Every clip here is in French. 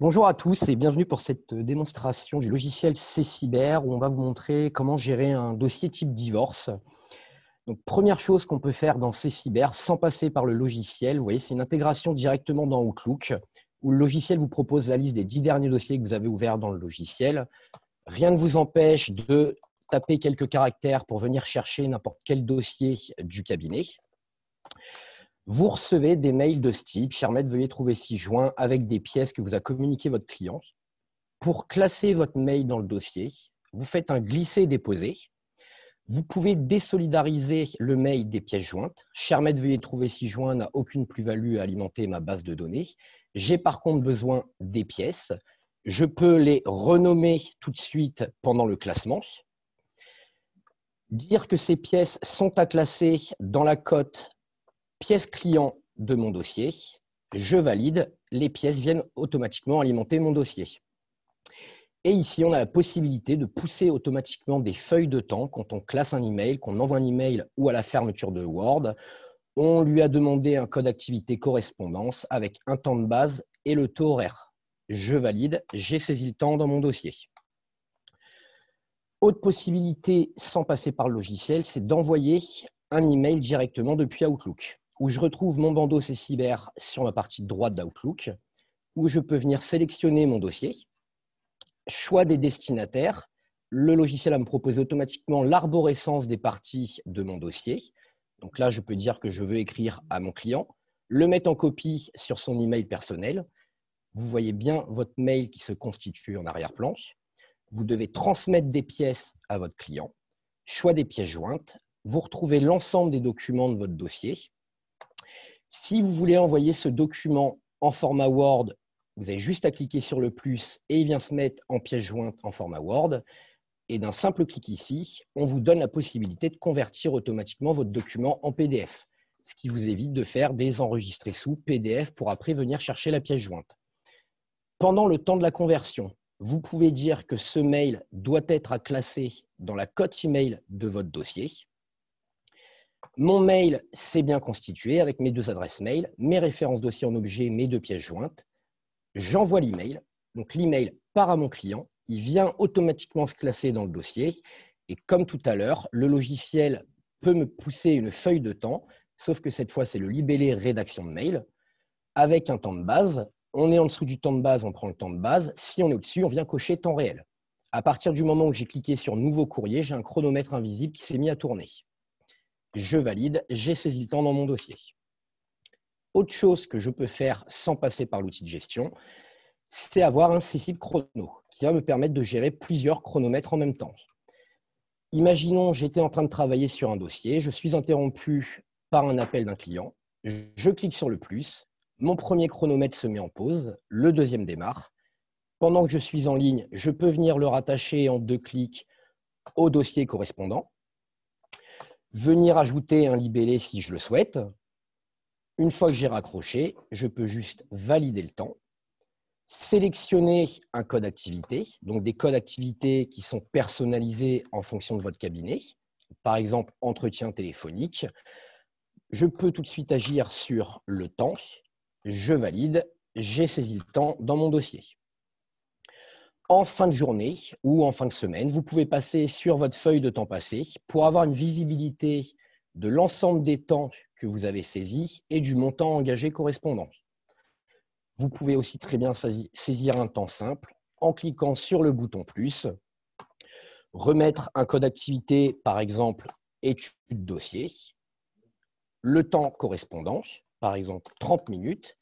Bonjour à tous et bienvenue pour cette démonstration du logiciel C-Cyber où on va vous montrer comment gérer un dossier type divorce. première chose qu'on peut faire dans C-Cyber sans passer par le logiciel, vous voyez, c'est une intégration directement dans Outlook où le logiciel vous propose la liste des dix derniers dossiers que vous avez ouverts dans le logiciel. Rien ne vous empêche de taper quelques caractères pour venir chercher n'importe quel dossier du cabinet. Vous recevez des mails de ce type, cher maître, veuillez trouver 6 joints avec des pièces que vous a communiquées votre client. Pour classer votre mail dans le dossier, vous faites un glisser-déposer. Vous pouvez désolidariser le mail des pièces jointes. Cher maître, veuillez trouver 6 joints n'a aucune plus-value à alimenter ma base de données. J'ai par contre besoin des pièces. Je peux les renommer tout de suite pendant le classement. Dire que ces pièces sont à classer dans la cote pièce client de mon dossier, je valide, les pièces viennent automatiquement alimenter mon dossier. Et ici, on a la possibilité de pousser automatiquement des feuilles de temps quand on classe un email, qu'on envoie un email ou à la fermeture de Word. On lui a demandé un code activité correspondance avec un temps de base et le taux horaire. Je valide, j'ai saisi le temps dans mon dossier. Autre possibilité, sans passer par le logiciel, c'est d'envoyer un email directement depuis Outlook où je retrouve mon bandeau C Cyber sur ma partie droite d'Outlook, où je peux venir sélectionner mon dossier, choix des destinataires, le logiciel va me proposer automatiquement l'arborescence des parties de mon dossier. Donc là, je peux dire que je veux écrire à mon client, le mettre en copie sur son email personnel. Vous voyez bien votre mail qui se constitue en arrière-plan. Vous devez transmettre des pièces à votre client. Choix des pièces jointes. Vous retrouvez l'ensemble des documents de votre dossier. Si vous voulez envoyer ce document en format Word, vous avez juste à cliquer sur le plus et il vient se mettre en pièce jointe en format Word. Et d'un simple clic ici, on vous donne la possibilité de convertir automatiquement votre document en PDF, ce qui vous évite de faire des enregistrés sous PDF pour après venir chercher la pièce jointe. Pendant le temps de la conversion, vous pouvez dire que ce mail doit être à classer dans la cote email de votre dossier. Mon mail, s'est bien constitué avec mes deux adresses mail, mes références dossiers en objet, mes deux pièces jointes. J'envoie l'email. Donc l'email part à mon client. Il vient automatiquement se classer dans le dossier. Et comme tout à l'heure, le logiciel peut me pousser une feuille de temps, sauf que cette fois, c'est le libellé rédaction de mail avec un temps de base. On est en dessous du temps de base, on prend le temps de base. Si on est au-dessus, on vient cocher temps réel. À partir du moment où j'ai cliqué sur nouveau courrier, j'ai un chronomètre invisible qui s'est mis à tourner je valide, j'ai saisi le temps dans mon dossier. Autre chose que je peux faire sans passer par l'outil de gestion, c'est avoir un CCIP chrono qui va me permettre de gérer plusieurs chronomètres en même temps. Imaginons, j'étais en train de travailler sur un dossier, je suis interrompu par un appel d'un client, je clique sur le plus, mon premier chronomètre se met en pause, le deuxième démarre. Pendant que je suis en ligne, je peux venir le rattacher en deux clics au dossier correspondant venir ajouter un libellé si je le souhaite. Une fois que j'ai raccroché, je peux juste valider le temps, sélectionner un code d'activité, donc des codes d'activité qui sont personnalisés en fonction de votre cabinet, par exemple entretien téléphonique. Je peux tout de suite agir sur le temps, je valide, j'ai saisi le temps dans mon dossier en fin de journée ou en fin de semaine, vous pouvez passer sur votre feuille de temps passé pour avoir une visibilité de l'ensemble des temps que vous avez saisis et du montant engagé correspondant. Vous pouvez aussi très bien saisir un temps simple en cliquant sur le bouton plus, remettre un code d'activité, par exemple étude dossier, le temps correspondant, par exemple 30 minutes,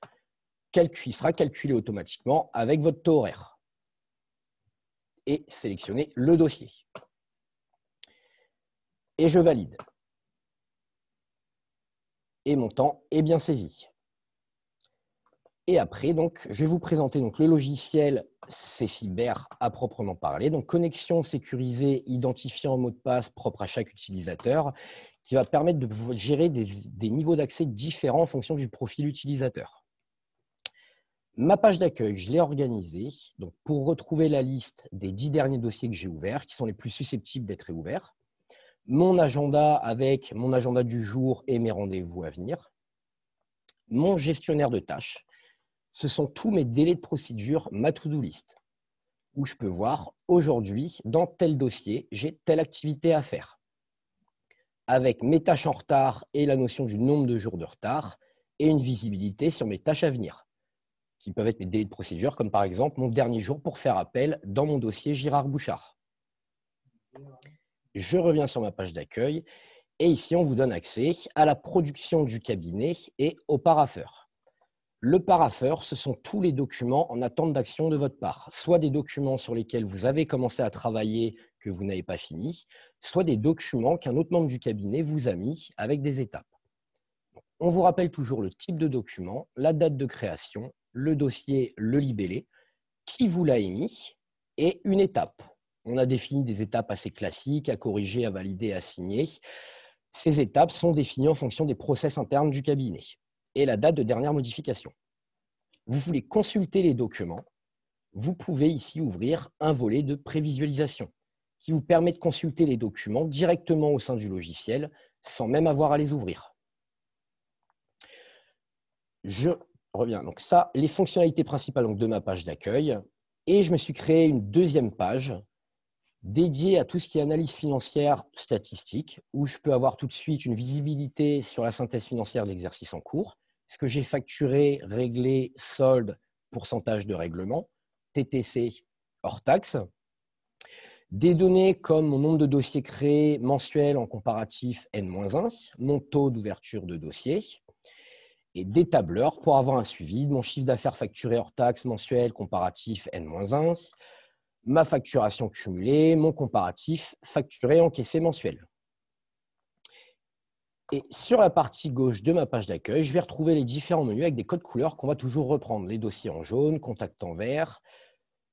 qui sera calculé automatiquement avec votre taux horaire et sélectionner le dossier. Et je valide. Et mon temps est bien saisi. Et après, donc, je vais vous présenter donc, le logiciel cyber à proprement parler. Donc, connexion sécurisée, identifiant mot de passe propre à chaque utilisateur, qui va permettre de gérer des niveaux d'accès différents en fonction du profil utilisateur. Ma page d'accueil, je l'ai organisée donc pour retrouver la liste des dix derniers dossiers que j'ai ouverts, qui sont les plus susceptibles d'être réouverts. Mon agenda avec mon agenda du jour et mes rendez-vous à venir. Mon gestionnaire de tâches. Ce sont tous mes délais de procédure, ma to-do list, où je peux voir aujourd'hui, dans tel dossier, j'ai telle activité à faire. Avec mes tâches en retard et la notion du nombre de jours de retard et une visibilité sur mes tâches à venir qui peuvent être mes délais de procédure, comme par exemple mon dernier jour pour faire appel dans mon dossier Girard Bouchard. Je reviens sur ma page d'accueil et ici on vous donne accès à la production du cabinet et au paraffeur. Le parafeur, ce sont tous les documents en attente d'action de votre part, soit des documents sur lesquels vous avez commencé à travailler que vous n'avez pas fini, soit des documents qu'un autre membre du cabinet vous a mis avec des étapes. On vous rappelle toujours le type de document, la date de création le dossier, le libellé, qui vous l'a émis et une étape. On a défini des étapes assez classiques, à corriger, à valider, à signer. Ces étapes sont définies en fonction des process internes du cabinet et la date de dernière modification. Vous voulez consulter les documents, vous pouvez ici ouvrir un volet de prévisualisation qui vous permet de consulter les documents directement au sein du logiciel sans même avoir à les ouvrir. Je donc ça, les fonctionnalités principales donc, de ma page d'accueil. Et je me suis créé une deuxième page dédiée à tout ce qui est analyse financière statistique, où je peux avoir tout de suite une visibilité sur la synthèse financière de l'exercice en cours, ce que j'ai facturé, réglé, solde, pourcentage de règlement, TTC hors taxe. Des données comme mon nombre de dossiers créés mensuels en comparatif N-1, mon taux d'ouverture de dossier, et des tableurs pour avoir un suivi de mon chiffre d'affaires facturé hors taxe mensuel comparatif N-1, ma facturation cumulée, mon comparatif facturé encaissé mensuel. Et sur la partie gauche de ma page d'accueil, je vais retrouver les différents menus avec des codes couleurs qu'on va toujours reprendre. Les dossiers en jaune, contact en vert,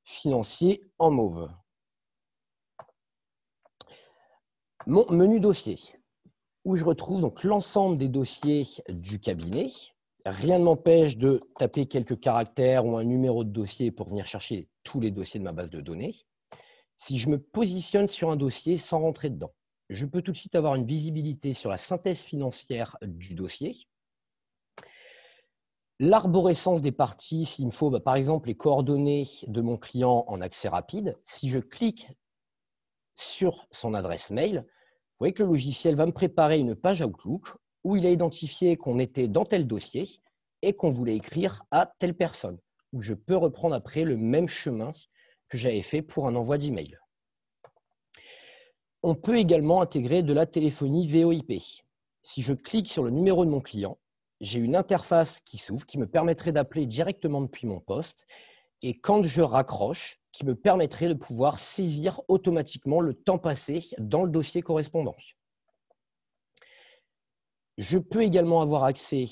financier en mauve. Mon menu dossier, où je retrouve l'ensemble des dossiers du cabinet, Rien ne m'empêche de taper quelques caractères ou un numéro de dossier pour venir chercher tous les dossiers de ma base de données. Si je me positionne sur un dossier sans rentrer dedans, je peux tout de suite avoir une visibilité sur la synthèse financière du dossier, l'arborescence des parties, s'il me faut bah, par exemple les coordonnées de mon client en accès rapide, si je clique sur son adresse mail, vous voyez que le logiciel va me préparer une page Outlook où il a identifié qu'on était dans tel dossier et qu'on voulait écrire à telle personne, où je peux reprendre après le même chemin que j'avais fait pour un envoi d'email. On peut également intégrer de la téléphonie VoIP. Si je clique sur le numéro de mon client, j'ai une interface qui s'ouvre qui me permettrait d'appeler directement depuis mon poste et quand je raccroche, qui me permettrait de pouvoir saisir automatiquement le temps passé dans le dossier correspondant. Je peux également avoir accès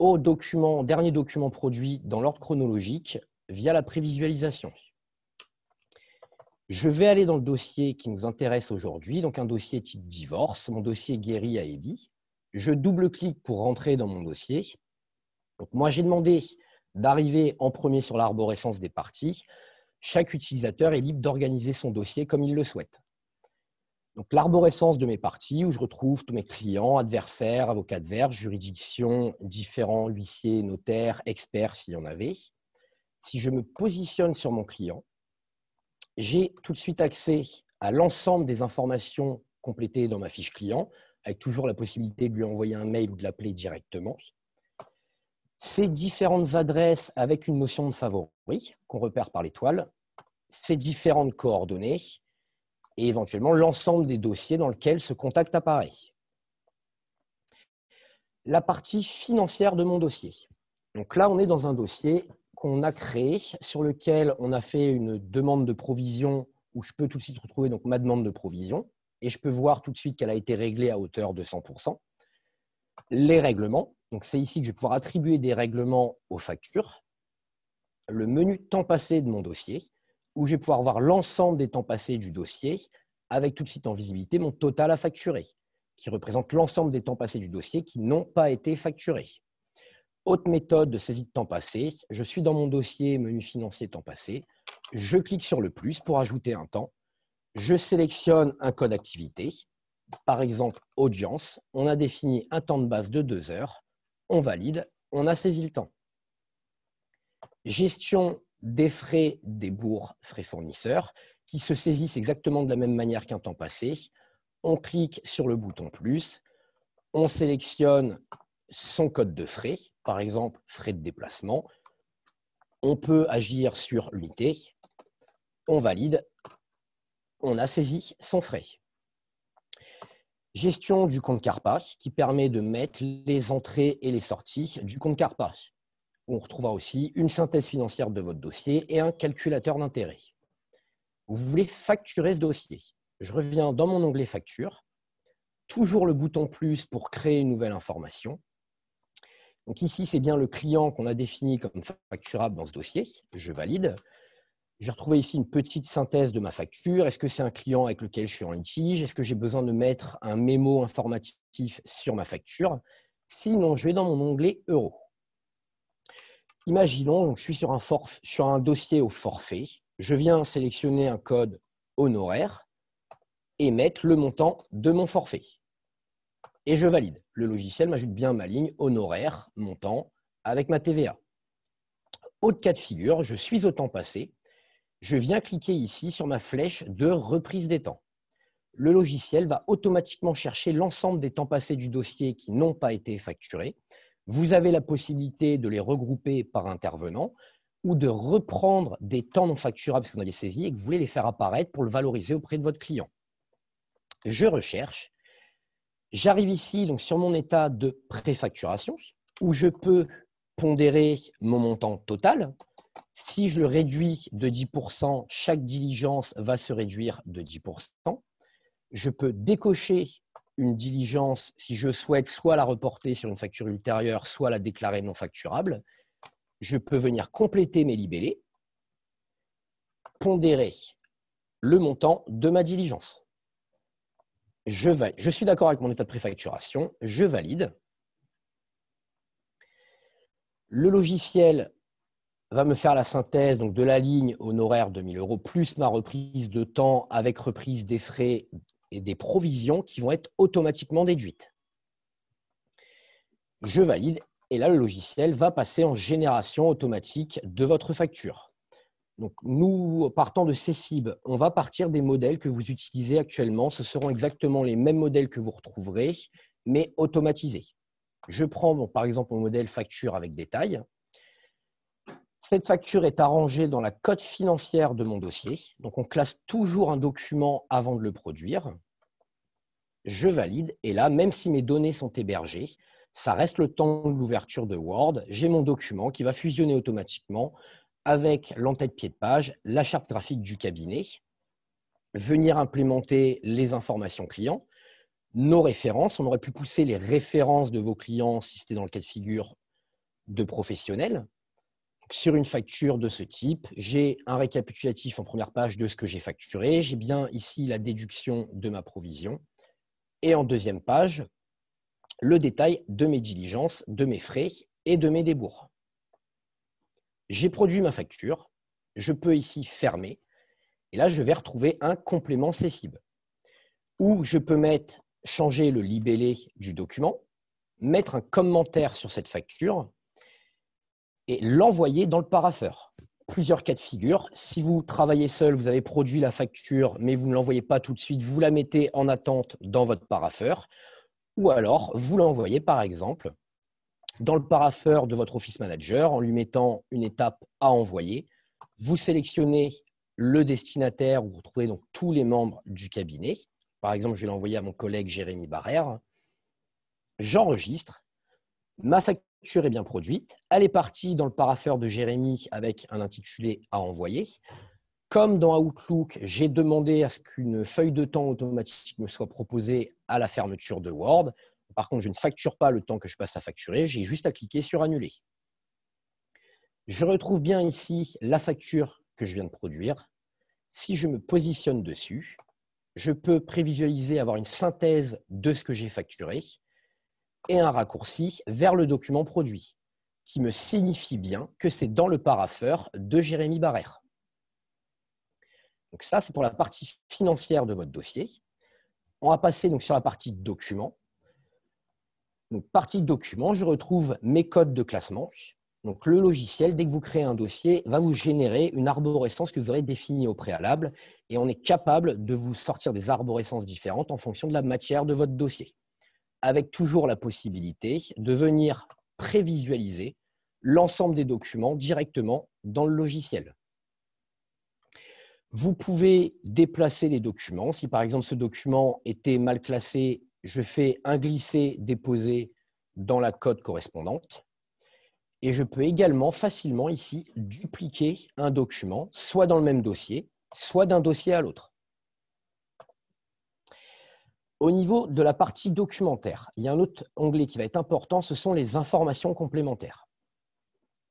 aux documents, derniers documents produits dans l'ordre chronologique via la prévisualisation. Je vais aller dans le dossier qui nous intéresse aujourd'hui, donc un dossier type divorce, mon dossier guéri à EBI. Je double-clique pour rentrer dans mon dossier. Donc moi, j'ai demandé d'arriver en premier sur l'arborescence des parties. Chaque utilisateur est libre d'organiser son dossier comme il le souhaite donc l'arborescence de mes parties où je retrouve tous mes clients, adversaires, avocats adverses, juridictions, différents huissiers, notaires, experts s'il y en avait. Si je me positionne sur mon client, j'ai tout de suite accès à l'ensemble des informations complétées dans ma fiche client, avec toujours la possibilité de lui envoyer un mail ou de l'appeler directement. Ces différentes adresses avec une notion de favori qu'on repère par l'étoile, ces différentes coordonnées, et éventuellement l'ensemble des dossiers dans lesquels ce contact apparaît. La partie financière de mon dossier. Donc là, on est dans un dossier qu'on a créé, sur lequel on a fait une demande de provision où je peux tout de suite retrouver donc ma demande de provision et je peux voir tout de suite qu'elle a été réglée à hauteur de 100%. Les règlements, donc c'est ici que je vais pouvoir attribuer des règlements aux factures. Le menu temps passé de mon dossier, où je vais pouvoir voir l'ensemble des temps passés du dossier avec tout de suite en visibilité mon total à facturer, qui représente l'ensemble des temps passés du dossier qui n'ont pas été facturés. Autre méthode de saisie de temps passé, je suis dans mon dossier menu financier temps passé, je clique sur le plus pour ajouter un temps, je sélectionne un code activité, par exemple audience, on a défini un temps de base de deux heures, on valide, on a saisi le temps. Gestion des frais des bourgs frais fournisseurs qui se saisissent exactement de la même manière qu'un temps passé. On clique sur le bouton plus, on sélectionne son code de frais, par exemple frais de déplacement. On peut agir sur l'unité, on valide, on a saisi son frais. Gestion du compte CARPA qui permet de mettre les entrées et les sorties du compte CARPA on retrouvera aussi une synthèse financière de votre dossier et un calculateur d'intérêt. Vous voulez facturer ce dossier. Je reviens dans mon onglet Facture. Toujours le bouton Plus pour créer une nouvelle information. Donc ici, c'est bien le client qu'on a défini comme facturable dans ce dossier. Je valide. J'ai retrouvé ici une petite synthèse de ma facture. Est-ce que c'est un client avec lequel je suis en litige Est-ce que j'ai besoin de mettre un mémo informatif sur ma facture Sinon, je vais dans mon onglet Euros imaginons, que je suis sur un, sur un dossier au forfait, je viens sélectionner un code honoraire et mettre le montant de mon forfait. Et je valide. Le logiciel m'ajoute bien ma ligne honoraire, montant, avec ma TVA. Autre cas de figure, je suis au temps passé, je viens cliquer ici sur ma flèche de reprise des temps. Le logiciel va automatiquement chercher l'ensemble des temps passés du dossier qui n'ont pas été facturés vous avez la possibilité de les regrouper par intervenant ou de reprendre des temps non facturables parce qu'on a les saisis et que vous voulez les faire apparaître pour le valoriser auprès de votre client. Je recherche. J'arrive ici donc sur mon état de préfacturation où je peux pondérer mon montant total. Si je le réduis de 10%, chaque diligence va se réduire de 10%. Je peux décocher une diligence, si je souhaite soit la reporter sur une facture ultérieure, soit la déclarer non facturable, je peux venir compléter mes libellés, pondérer le montant de ma diligence. Je, vais, suis d'accord avec mon état de préfacturation, je valide. Le logiciel va me faire la synthèse donc de la ligne honoraire de 1000 euros plus ma reprise de temps avec reprise des frais et des provisions qui vont être automatiquement déduites. Je valide et là, le logiciel va passer en génération automatique de votre facture. nous, partant de cibles, on va partir des modèles que vous utilisez actuellement. Ce seront exactement les mêmes modèles que vous retrouverez, mais automatisés. Je prends par exemple mon modèle facture avec détail. Cette facture est arrangée dans la cote financière de mon dossier. Donc, on classe toujours un document avant de le produire je valide. Et là, même si mes données sont hébergées, ça reste le temps de l'ouverture de Word. J'ai mon document qui va fusionner automatiquement avec l'entête pied de page, la charte graphique du cabinet, venir implémenter les informations clients, nos références. On aurait pu pousser les références de vos clients, si c'était dans le cas de figure de professionnels. Sur une facture de ce type, j'ai un récapitulatif en première page de ce que j'ai facturé. J'ai bien ici la déduction de ma provision. Et en deuxième page, le détail de mes diligences, de mes frais et de mes débours. J'ai produit ma facture, je peux ici fermer, et là je vais retrouver un complément cessible, où je peux mettre changer le libellé du document, mettre un commentaire sur cette facture et l'envoyer dans le paraffeur plusieurs cas de figure. Si vous travaillez seul, vous avez produit la facture, mais vous ne l'envoyez pas tout de suite, vous la mettez en attente dans votre parafeur Ou alors, vous l'envoyez par exemple dans le parafeur de votre office manager en lui mettant une étape à envoyer. Vous sélectionnez le destinataire, où vous retrouvez donc tous les membres du cabinet. Par exemple, je vais l'envoyer à mon collègue Jérémy Barrère. J'enregistre, ma facture est bien produite. Elle est partie dans le parapheur de Jérémy avec un intitulé à envoyer. Comme dans Outlook, j'ai demandé à ce qu'une feuille de temps automatique me soit proposée à la fermeture de Word. Par contre, je ne facture pas le temps que je passe à facturer, j'ai juste à cliquer sur annuler. Je retrouve bien ici la facture que je viens de produire. Si je me positionne dessus, je peux prévisualiser, avoir une synthèse de ce que j'ai facturé et un raccourci vers le document produit, qui me signifie bien que c'est dans le paraffeur de Jérémy Barrère. Donc ça, c'est pour la partie financière de votre dossier. On va passer donc sur la partie document. Donc, partie document, je retrouve mes codes de classement. Donc, le logiciel, dès que vous créez un dossier, va vous générer une arborescence que vous aurez définie au préalable et on est capable de vous sortir des arborescences différentes en fonction de la matière de votre dossier avec toujours la possibilité de venir prévisualiser l'ensemble des documents directement dans le logiciel. Vous pouvez déplacer les documents. Si par exemple ce document était mal classé, je fais un glisser déposé dans la code correspondante. Et je peux également facilement ici dupliquer un document, soit dans le même dossier, soit d'un dossier à l'autre. Au niveau de la partie documentaire, il y a un autre onglet qui va être important, ce sont les informations complémentaires.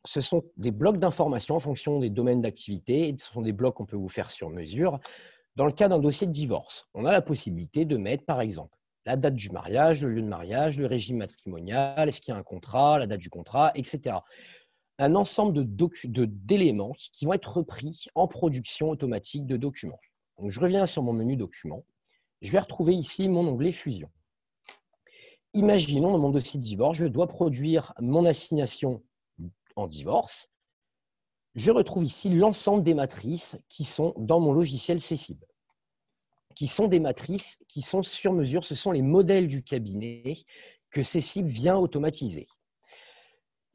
Ce sont des blocs d'informations en fonction des domaines d'activité, ce sont des blocs qu'on peut vous faire sur mesure. Dans le cas d'un dossier de divorce, on a la possibilité de mettre, par exemple, la date du mariage, le lieu de mariage, le régime matrimonial, est-ce qu'il y a un contrat, la date du contrat, etc. Un ensemble d'éléments qui vont être repris en production automatique de documents. je reviens sur mon menu documents je vais retrouver ici mon onglet Fusion. Imaginons dans mon dossier de divorce, je dois produire mon assignation en divorce. Je retrouve ici l'ensemble des matrices qui sont dans mon logiciel CCIB, qui sont des matrices qui sont sur mesure, ce sont les modèles du cabinet que CCIB vient automatiser.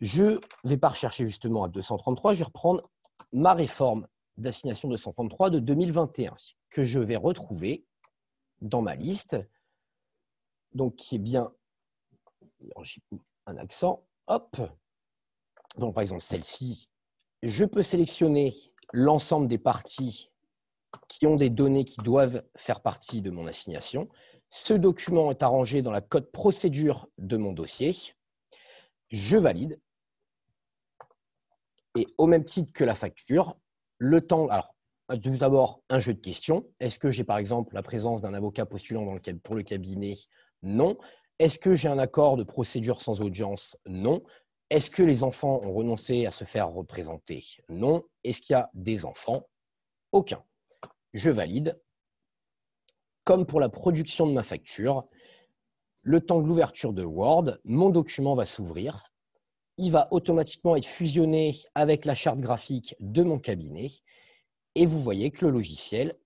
Je ne vais pas rechercher justement à 233, je vais reprendre ma réforme d'assignation 233 de 2021 que je vais retrouver dans ma liste, donc qui est bien, un accent, hop, donc par exemple celle-ci, je peux sélectionner l'ensemble des parties qui ont des données qui doivent faire partie de mon assignation. Ce document est arrangé dans la code procédure de mon dossier. Je valide. Et au même titre que la facture, le temps... Alors, euh, tout d'abord, un jeu de questions. Est-ce que j'ai par exemple la présence d'un avocat postulant pour le cabinet Non. Est-ce que j'ai un accord de procédure sans audience Non. Est-ce que les enfants ont renoncé à se faire représenter Non. Est-ce qu'il y a des enfants Aucun. Je valide. Comme pour la production de ma facture, le temps de l'ouverture de Word, mon document va s'ouvrir. Il va automatiquement être fusionné avec la charte graphique de mon cabinet et vous voyez que le logiciel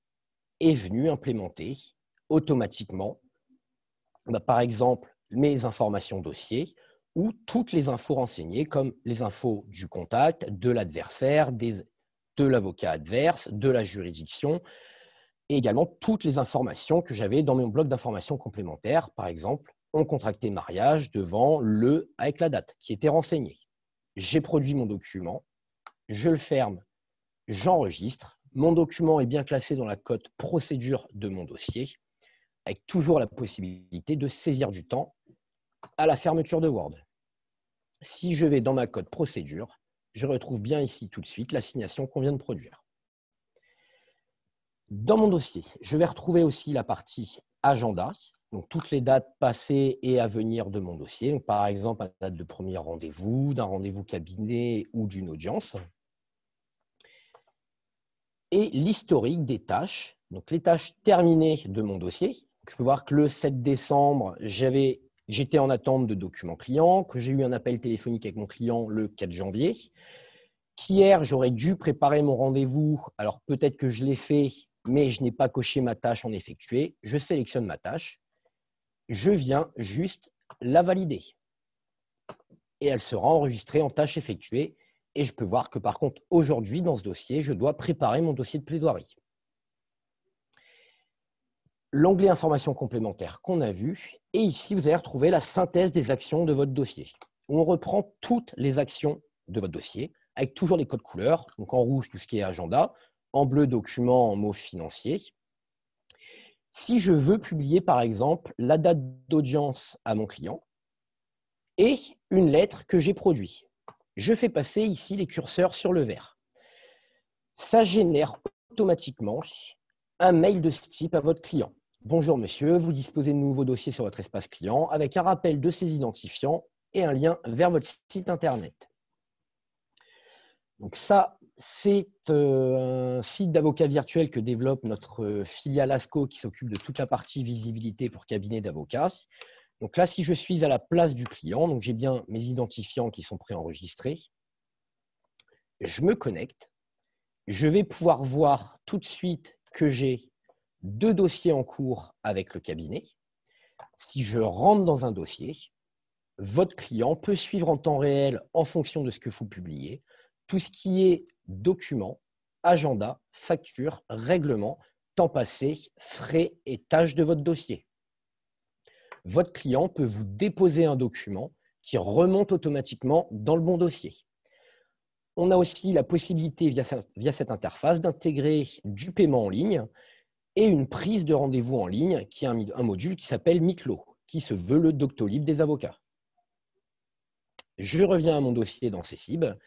est venu implémenter automatiquement, bah, par exemple, mes informations dossier ou toutes les infos renseignées, comme les infos du contact, de l'adversaire, de l'avocat adverse, de la juridiction, et également toutes les informations que j'avais dans mon bloc d'informations complémentaires, par exemple, on contractait mariage devant le avec la date qui était renseignée. J'ai produit mon document, je le ferme, j'enregistre, mon document est bien classé dans la cote procédure de mon dossier, avec toujours la possibilité de saisir du temps à la fermeture de Word. Si je vais dans ma cote procédure, je retrouve bien ici tout de suite l'assignation qu'on vient de produire. Dans mon dossier, je vais retrouver aussi la partie agenda, donc toutes les dates passées et à venir de mon dossier, par exemple la date de premier rendez-vous, d'un rendez-vous cabinet ou d'une audience et l'historique des tâches, donc les tâches terminées de mon dossier. Je peux voir que le 7 décembre, J'étais en attente de documents clients, que j'ai eu un appel téléphonique avec mon client le 4 janvier, Hier j'aurais dû préparer mon rendez-vous, alors peut-être que je l'ai fait, mais je n'ai pas coché ma tâche en effectué, je sélectionne ma tâche, je viens juste la valider. Et elle sera enregistrée en tâche effectuée et je peux voir que par contre, aujourd'hui, dans ce dossier, je dois préparer mon dossier de plaidoirie. L'onglet information complémentaire qu'on a vu, et ici, vous allez retrouver la synthèse des actions de votre dossier. On reprend toutes les actions de votre dossier, avec toujours les codes couleurs, donc en rouge, tout ce qui est agenda, en bleu, document, en mots financiers. Si je veux publier, par exemple, la date d'audience à mon client, et une lettre que j'ai produite je fais passer ici les curseurs sur le vert. Ça génère automatiquement un mail de ce type à votre client. Bonjour monsieur, vous disposez de nouveaux dossiers sur votre espace client avec un rappel de ses identifiants et un lien vers votre site internet. Donc ça, c'est euh, un site d'avocat virtuel que développe notre euh, filiale ASCO qui s'occupe de toute la partie visibilité pour cabinet d'avocats. Donc là, si je suis à la place du client, donc j'ai bien mes identifiants qui sont préenregistrés, je me connecte, je vais pouvoir voir tout de suite que j'ai deux dossiers en cours avec le cabinet. Si je rentre dans un dossier, votre client peut suivre en temps réel, en fonction de ce que vous publiez, tout ce qui est documents, agenda, facture, règlement, temps passé, frais et tâches de votre dossier votre client peut vous déposer un document qui remonte automatiquement dans le bon dossier. On a aussi la possibilité, via, cette interface, d'intégrer du paiement en ligne et une prise de rendez-vous en ligne, qui est un, module qui s'appelle Miclo, qui se veut le Doctolib des avocats. Je reviens à mon dossier dans cibles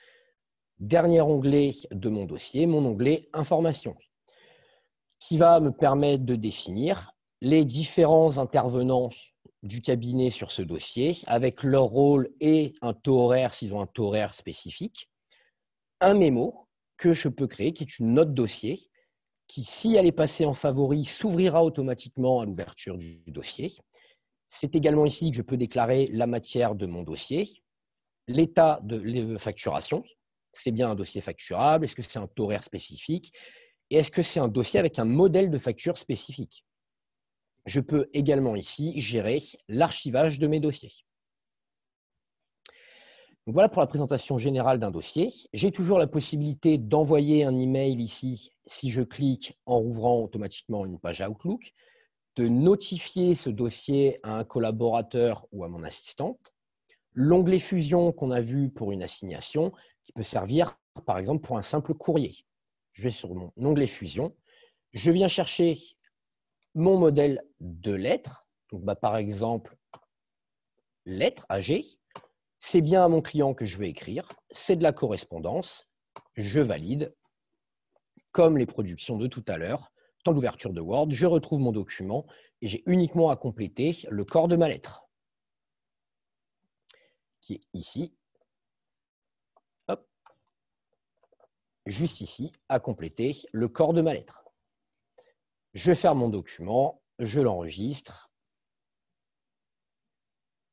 Dernier onglet de mon dossier, mon onglet Information, qui va me permettre de définir les différents intervenants du cabinet sur ce dossier, avec leur rôle et un taux horaire, s'ils ont un taux horaire spécifique, un mémo que je peux créer, qui est une note dossier, qui, si elle est passée en favori, s'ouvrira automatiquement à l'ouverture du dossier. C'est également ici que je peux déclarer la matière de mon dossier, l'état de facturation, c'est bien un dossier facturable, est-ce que c'est un taux horaire spécifique, et est-ce que c'est un dossier avec un modèle de facture spécifique je peux également ici gérer l'archivage de mes dossiers. voilà pour la présentation générale d'un dossier. J'ai toujours la possibilité d'envoyer un email ici si je clique en rouvrant automatiquement une page Outlook, de notifier ce dossier à un collaborateur ou à mon assistante, l'onglet fusion qu'on a vu pour une assignation qui peut servir par exemple pour un simple courrier. Je vais sur mon onglet fusion, je viens chercher mon modèle de lettre, donc bah, par exemple lettre AG, c'est bien à mon client que je vais écrire, c'est de la correspondance, je valide, comme les productions de tout à l'heure, dans l'ouverture de Word, je retrouve mon document et j'ai uniquement à compléter le corps de ma lettre, qui est ici, juste ici, à compléter le corps de ma lettre. Je ferme mon document, je l'enregistre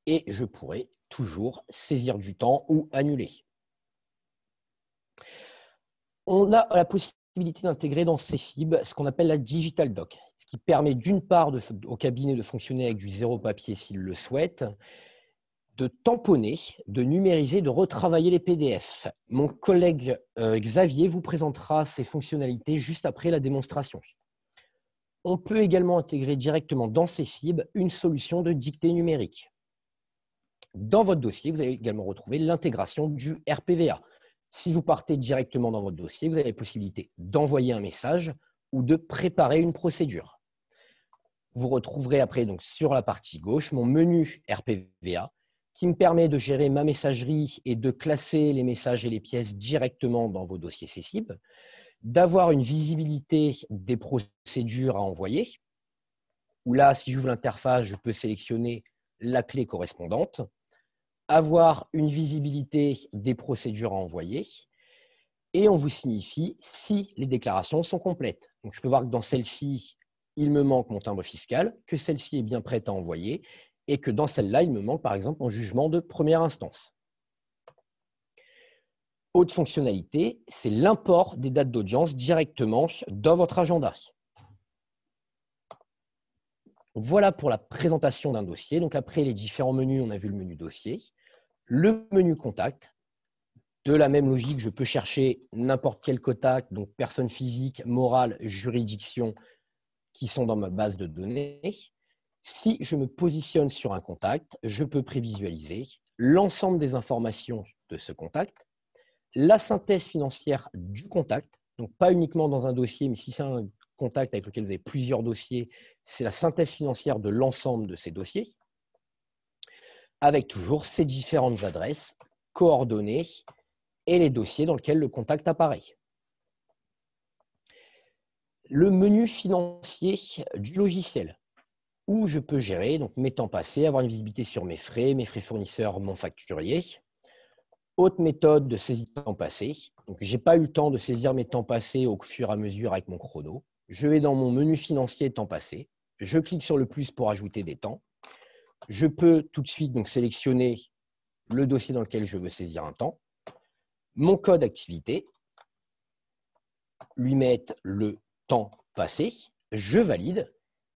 et je pourrai toujours saisir du temps ou annuler. On a la possibilité d'intégrer dans ces cibles ce qu'on appelle la digital doc, ce qui permet d'une part au cabinet de fonctionner avec du zéro papier s'il le souhaite, de tamponner, de numériser, de retravailler les PDF. Mon collègue euh, Xavier vous présentera ces fonctionnalités juste après la démonstration. On peut également intégrer directement dans ces cibles une solution de dictée numérique. Dans votre dossier, vous allez également retrouver l'intégration du RPVA. Si vous partez directement dans votre dossier, vous avez la possibilité d'envoyer un message ou de préparer une procédure. Vous retrouverez après donc, sur la partie gauche mon menu RPVA qui me permet de gérer ma messagerie et de classer les messages et les pièces directement dans vos dossiers cibles d'avoir une visibilité des procédures à envoyer, où là, si j'ouvre l'interface, je peux sélectionner la clé correspondante, avoir une visibilité des procédures à envoyer, et on vous signifie si les déclarations sont complètes. Donc, je peux voir que dans celle-ci, il me manque mon timbre fiscal, que celle-ci est bien prête à envoyer, et que dans celle-là, il me manque par exemple mon jugement de première instance. Autre fonctionnalité, c'est l'import des dates d'audience directement dans votre agenda. Voilà pour la présentation d'un dossier. Donc après les différents menus, on a vu le menu dossier, le menu contact. De la même logique, je peux chercher n'importe quel contact, donc personne physique, morale, juridiction, qui sont dans ma base de données. Si je me positionne sur un contact, je peux prévisualiser l'ensemble des informations de ce contact, la synthèse financière du contact, donc pas uniquement dans un dossier, mais si c'est un contact avec lequel vous avez plusieurs dossiers, c'est la synthèse financière de l'ensemble de ces dossiers, avec toujours ces différentes adresses, coordonnées et les dossiers dans lesquels le contact apparaît. Le menu financier du logiciel, où je peux gérer donc mes temps passés, avoir une visibilité sur mes frais, mes frais fournisseurs, mon facturier, autre méthode de saisie de temps passé. Donc, n'ai pas eu le temps de saisir mes temps passés au fur et à mesure avec mon chrono. Je vais dans mon menu financier temps passé. Je clique sur le plus pour ajouter des temps. Je peux tout de suite donc sélectionner le dossier dans lequel je veux saisir un temps, mon code activité, lui mettre le temps passé, je valide,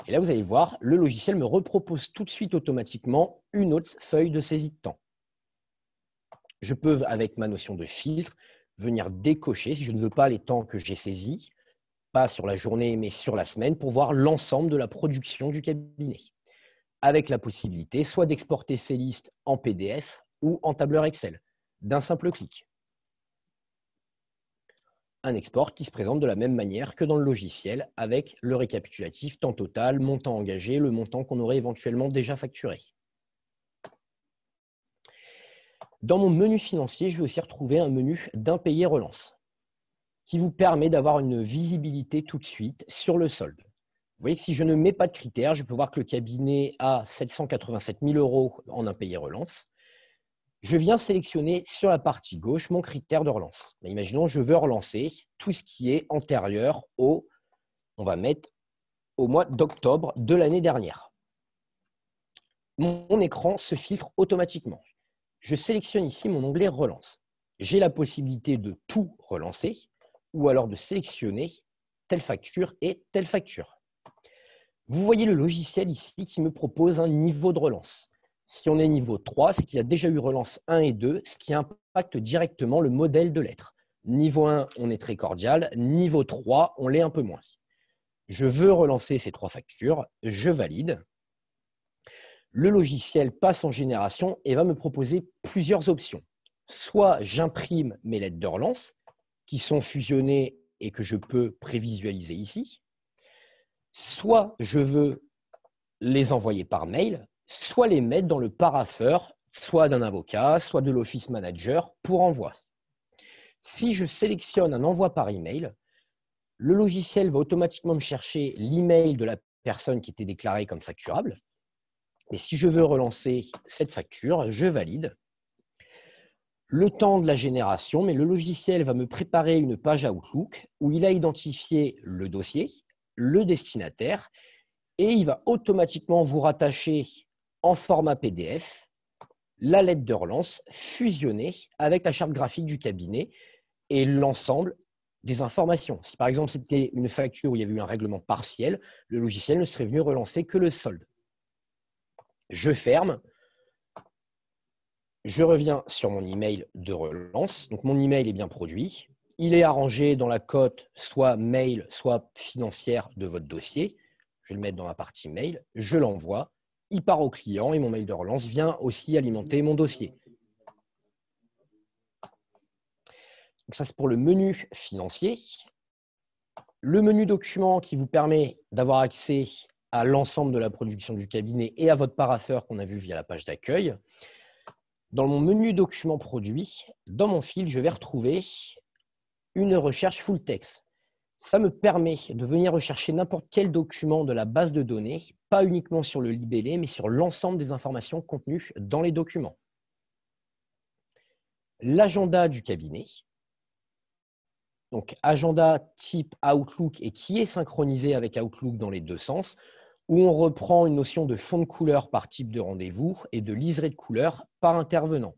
et là vous allez voir, le logiciel me repropose tout de suite automatiquement une autre feuille de saisie de temps je peux, avec ma notion de filtre, venir décocher, si je ne veux pas les temps que j'ai saisis, pas sur la journée, mais sur la semaine, pour voir l'ensemble de la production du cabinet, avec la possibilité soit d'exporter ces listes en PDF ou en tableur Excel, d'un simple clic. Un export qui se présente de la même manière que dans le logiciel, avec le récapitulatif, temps total, montant engagé, le montant qu'on aurait éventuellement déjà facturé. Dans mon menu financier, je vais aussi retrouver un menu d'impayé relance qui vous permet d'avoir une visibilité tout de suite sur le solde. Vous voyez que si je ne mets pas de critères, je peux voir que le cabinet a 787 000 euros en impayé relance. Je viens sélectionner sur la partie gauche mon critère de relance. Mais que je veux relancer tout ce qui est antérieur au, on va mettre au mois d'octobre de l'année dernière. Mon écran se filtre automatiquement je sélectionne ici mon onglet Relance. J'ai la possibilité de tout relancer ou alors de sélectionner telle facture et telle facture. Vous voyez le logiciel ici qui me propose un niveau de relance. Si on est niveau 3, c'est qu'il y a déjà eu relance 1 et 2, ce qui impacte directement le modèle de lettres. Niveau 1, on est très cordial. Niveau 3, on l'est un peu moins. Je veux relancer ces trois factures. Je valide le logiciel passe en génération et va me proposer plusieurs options. Soit j'imprime mes lettres de relance qui sont fusionnées et que je peux prévisualiser ici, soit je veux les envoyer par mail, soit les mettre dans le paraffeur, soit d'un avocat, soit de l'office manager pour envoi. Si je sélectionne un envoi par email, le logiciel va automatiquement me chercher l'email de la personne qui était déclarée comme facturable, mais si je veux relancer cette facture, je valide. Le temps de la génération, mais le logiciel va me préparer une page Outlook où il a identifié le dossier, le destinataire, et il va automatiquement vous rattacher en format PDF la lettre de relance fusionnée avec la charte graphique du cabinet et l'ensemble des informations. Si par exemple c'était une facture où il y avait eu un règlement partiel, le logiciel ne serait venu relancer que le solde. Je ferme. Je reviens sur mon email de relance. Donc mon email est bien produit. Il est arrangé dans la cote soit mail, soit financière de votre dossier. Je vais le mettre dans la partie mail. Je l'envoie. Il part au client et mon mail de relance vient aussi alimenter mon dossier. Donc ça, c'est pour le menu financier. Le menu document qui vous permet d'avoir accès à l'ensemble de la production du cabinet et à votre paraffeur qu'on a vu via la page d'accueil. Dans mon menu documents produits, dans mon fil, je vais retrouver une recherche full text. Ça me permet de venir rechercher n'importe quel document de la base de données, pas uniquement sur le libellé, mais sur l'ensemble des informations contenues dans les documents. L'agenda du cabinet, donc agenda type Outlook et qui est synchronisé avec Outlook dans les deux sens où on reprend une notion de fond de couleur par type de rendez-vous et de liseré de couleur par intervenant,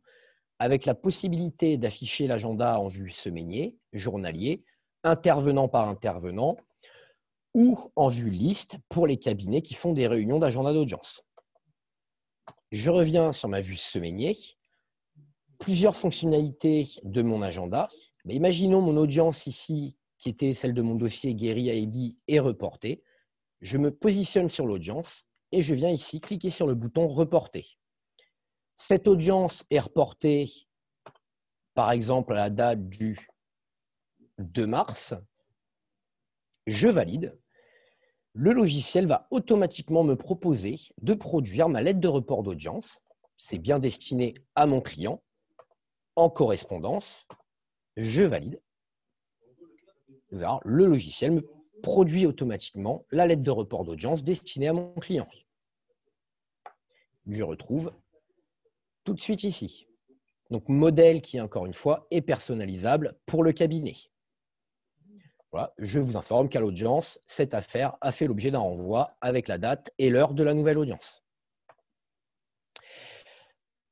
avec la possibilité d'afficher l'agenda en vue semainier, journalier, intervenant par intervenant, ou en vue liste pour les cabinets qui font des réunions d'agenda d'audience. Je reviens sur ma vue semainier. Plusieurs fonctionnalités de mon agenda. Mais imaginons mon audience ici, qui était celle de mon dossier guéri à EBI est reportée je me positionne sur l'audience et je viens ici cliquer sur le bouton reporter. Cette audience est reportée, par exemple, à la date du 2 mars. Je valide. Le logiciel va automatiquement me proposer de produire ma lettre de report d'audience. C'est bien destiné à mon client. En correspondance, je valide. le logiciel me produit automatiquement la lettre de report d'audience destinée à mon client. Je retrouve tout de suite ici. Donc, modèle qui, encore une fois, est personnalisable pour le cabinet. Voilà, je vous informe qu'à l'audience, cette affaire a fait l'objet d'un renvoi avec la date et l'heure de la nouvelle audience.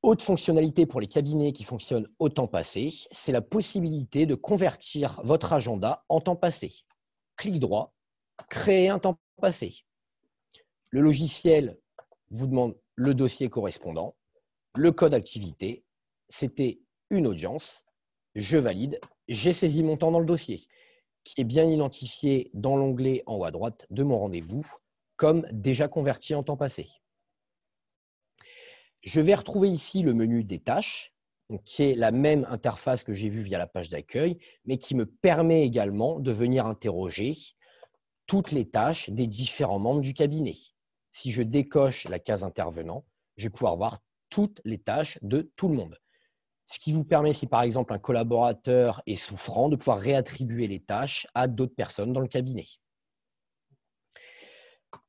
Autre fonctionnalité pour les cabinets qui fonctionnent au temps passé, c'est la possibilité de convertir votre agenda en temps passé clic droit, créer un temps passé. Le logiciel vous demande le dossier correspondant, le code activité, c'était une audience, je valide, j'ai saisi mon temps dans le dossier, qui est bien identifié dans l'onglet en haut à droite de mon rendez-vous comme déjà converti en temps passé. Je vais retrouver ici le menu des tâches qui est la même interface que j'ai vue via la page d'accueil, mais qui me permet également de venir interroger toutes les tâches des différents membres du cabinet. Si je décoche la case intervenant, je vais pouvoir voir toutes les tâches de tout le monde. Ce qui vous permet, si par exemple un collaborateur est souffrant, de pouvoir réattribuer les tâches à d'autres personnes dans le cabinet.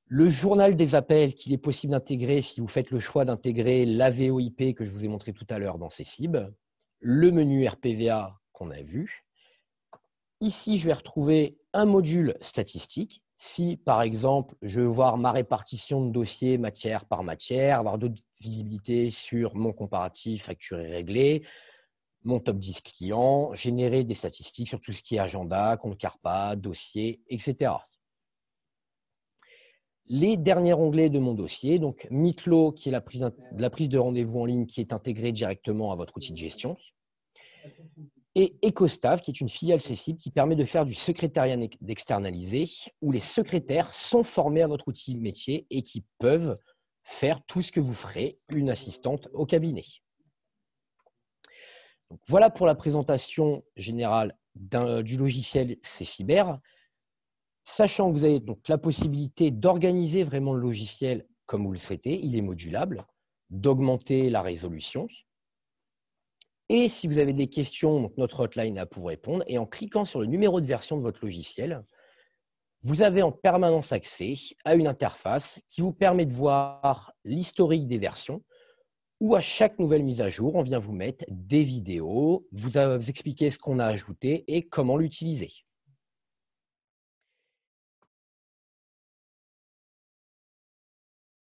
Le journal des appels qu'il est possible d'intégrer si vous faites le choix d'intégrer la VOIP que je vous ai montré tout à l'heure dans ces cibles. Le menu RPVA qu'on a vu. Ici, je vais retrouver un module statistique. Si, par exemple, je veux voir ma répartition de dossiers matière par matière, avoir d'autres visibilités sur mon comparatif facturé réglé, mon top 10 client, générer des statistiques sur tout ce qui est agenda, compte CARPA, dossier, etc les derniers onglets de mon dossier, donc Mitlo, qui est la prise, de rendez-vous en ligne qui est intégrée directement à votre outil de gestion, et EcoStaff, qui est une filiale accessible qui permet de faire du secrétariat d'externaliser où les secrétaires sont formés à votre outil métier et qui peuvent faire tout ce que vous ferez une assistante au cabinet. voilà pour la présentation générale du logiciel c sachant que vous avez donc la possibilité d'organiser vraiment le logiciel comme vous le souhaitez, il est modulable, d'augmenter la résolution. Et si vous avez des questions, notre hotline a pour répondre. Et en cliquant sur le numéro de version de votre logiciel, vous avez en permanence accès à une interface qui vous permet de voir l'historique des versions, où à chaque nouvelle mise à jour, on vient vous mettre des vidéos, vous euh, expliquer ce qu'on a ajouté et comment l'utiliser.